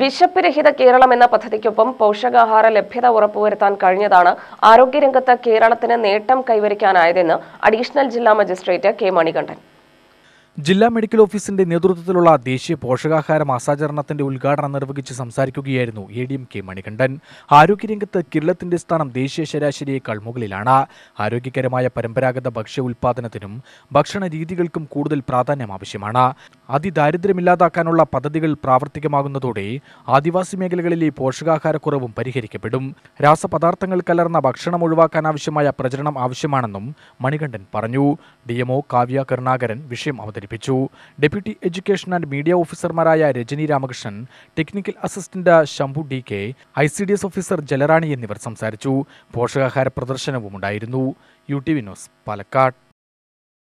bishop രഹിത കേരളം എന്ന പദ്ധതിക്കൊപ്പം പോഷകാഹാര ലഭ്യത ഉറപ്പുവരുത്താൻ കഴിഞ്ഞതാണ് ആരോഗ്യരംഗത്ത് കേരളത്തിന് നേട്ടം കൈവരിക്കാനായതെന്ന് അഡീഷണൽ ജില്ലാ മജിസ്ട്രേറ്റ് കെ മണികണ്ഠൻ ജില്ലാ മെഡിക്കൽ ഓഫീസിന്റെ നേതൃത്വത്തിലുള്ള ദേശീയ പോഷകാഹാര മാസാചരണത്തിന്റെ ഉദ്ഘാടനം നിർവഹിച്ച് സംസാരിക്കുകയായിരുന്നു A D M K Manikandan ആരോഗ്യരംഗത്ത് കേരളത്തിന്റെ സ്ഥാനം ദേശീയ ശരാശരിയേക്കാൾ മുകളിലാണ് ആരോഗ്യകരമായ പരമ്പരാഗത ഭക്ഷ്യ ഉൽപാദനത്തിനും ഭക്ഷണ രീതികൾക്കും കൂടുതൽ പ്രാധാന്യം ആവശ്യമാണ് അതിദാരിദ്ര്യമില്ലാതാക്കാനുള്ള പദ്ധതികൾ പ്രാവർത്തികമാകുന്നതോടെ ആദിവാസി മേഖലകളിലെ പോഷകാഹാരക്കുറവും പരിഹരിക്കപ്പെടും രാസപദാർത്ഥങ്ങൾ കലർന്ന ഭക്ഷണം ഒഴിവാക്കാനാവശ്യമായ പ്രചരണം ആവശ്യമാണെന്നും മണികണ്ഠൻ പറഞ്ഞു ഡി ഒ കാവ്യ കരുണാകരൻ വിഷയം അവതരിപ്പിച്ചു അവതരിപ്പിച്ചു ഡെപ്യൂട്ടി എഡ്യൂക്കേഷൻ ആൻഡ് മീഡിയ ഓഫീസർമാരായ Rajani Ramakrishnan technical assistant Shambhu D K I C D S officer Jalarani എന്നിവർ സംസാരിച്ചു പോഷകാഹാര പ്രദർശനവും ഉണ്ടായിരുന്നു U T V news Palakkad